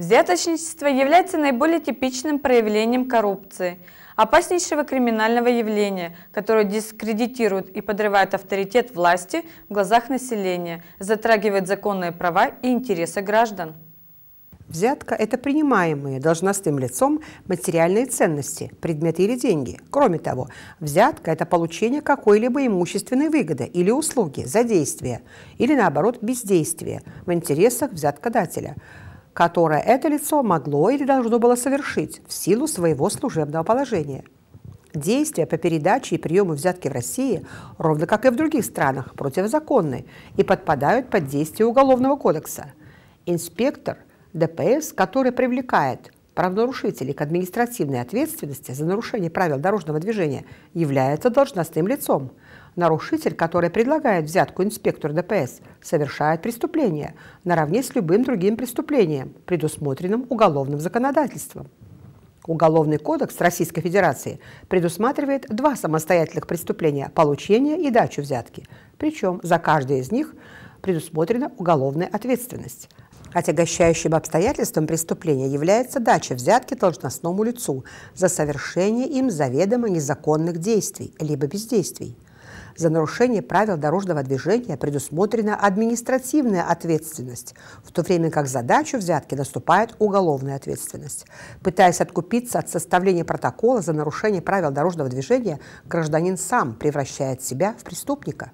Взяточничество является наиболее типичным проявлением коррупции, опаснейшего криминального явления, которое дискредитирует и подрывает авторитет власти в глазах населения, затрагивает законные права и интересы граждан. Взятка – это принимаемые должностным лицом материальные ценности, предметы или деньги. Кроме того, взятка – это получение какой-либо имущественной выгоды или услуги за действие, или наоборот бездействие в интересах взяткодателя – которое это лицо могло или должно было совершить в силу своего служебного положения. Действия по передаче и приему взятки в России, ровно как и в других странах, противозаконны и подпадают под действие Уголовного кодекса. Инспектор ДПС, который привлекает правонарушителей к административной ответственности за нарушение правил дорожного движения является должностным лицом. Нарушитель, который предлагает взятку инспектору ДПС, совершает преступление наравне с любым другим преступлением, предусмотренным уголовным законодательством. Уголовный кодекс Российской Федерации предусматривает два самостоятельных преступления – получение и дачу взятки. Причем за каждое из них предусмотрена уголовная ответственность. Хотя гощающим обстоятельством преступления является дача взятки должностному лицу за совершение им заведомо незаконных действий, либо бездействий. За нарушение правил дорожного движения предусмотрена административная ответственность, в то время как за дачу взятки наступает уголовная ответственность. Пытаясь откупиться от составления протокола за нарушение правил дорожного движения, гражданин сам превращает себя в преступника.